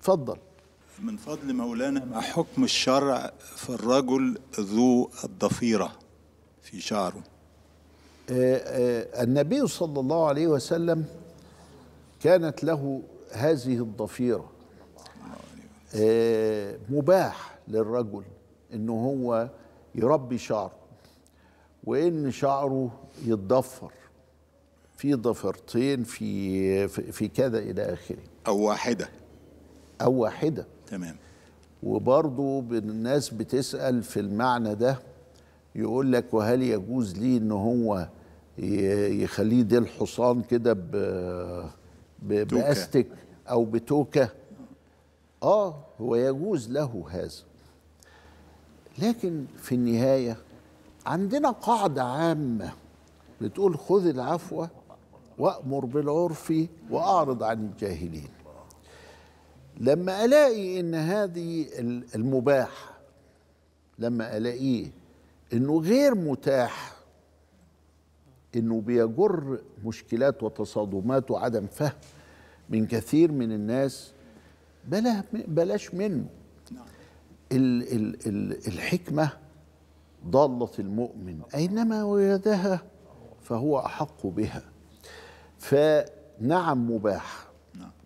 اتفضل من فضل مولانا ما حكم الشرع في الرجل ذو الضفيرة في شعره آه، آه، النبي صلى الله عليه وسلم كانت له هذه الضفيرة آه، مباح للرجل ان هو يربي شعره وان شعره يتضفر في ضفرتين في في كذا الى اخره او واحده أو واحدة تمام وبرضو الناس بتسأل في المعنى ده يقول لك وهل يجوز لي ان هو يخليه دي الحصان كده باستك او بتوكه اه هو يجوز له هذا لكن في النهايه عندنا قاعده عامه بتقول خذ العفو وامر بالعرف واعرض عن الجاهلين لما الاقي ان هذه المباح لما الاقيه انه غير متاح انه بيجر مشكلات وتصادمات وعدم فهم من كثير من الناس بلا بلاش منه ال ال ال الحكمه ضالة المؤمن أينما وجدها فهو أحق بها فنعم مباح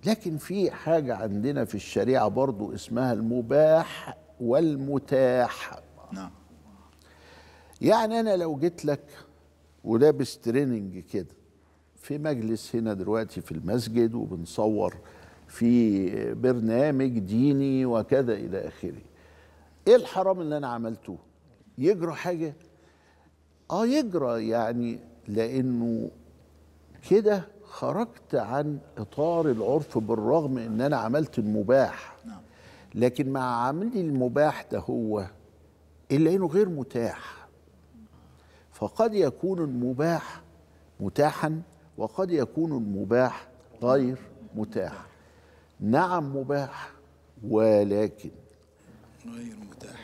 لكن في حاجة عندنا في الشريعة برضو اسمها المباح والمتاح نعم يعني أنا لو جيت لك ولابس تريننج كده في مجلس هنا دلوقتي في المسجد وبنصور في برنامج ديني وكذا إلى آخره إيه الحرام اللي أنا عملته يجرى حاجة آه يجرى يعني لأنه كده خرجت عن اطار العرف بالرغم ان انا عملت المباح نعم. لكن مع عملي المباح ده هو الا انه غير متاح فقد يكون المباح متاحا وقد يكون المباح غير متاح نعم مباح ولكن غير متاح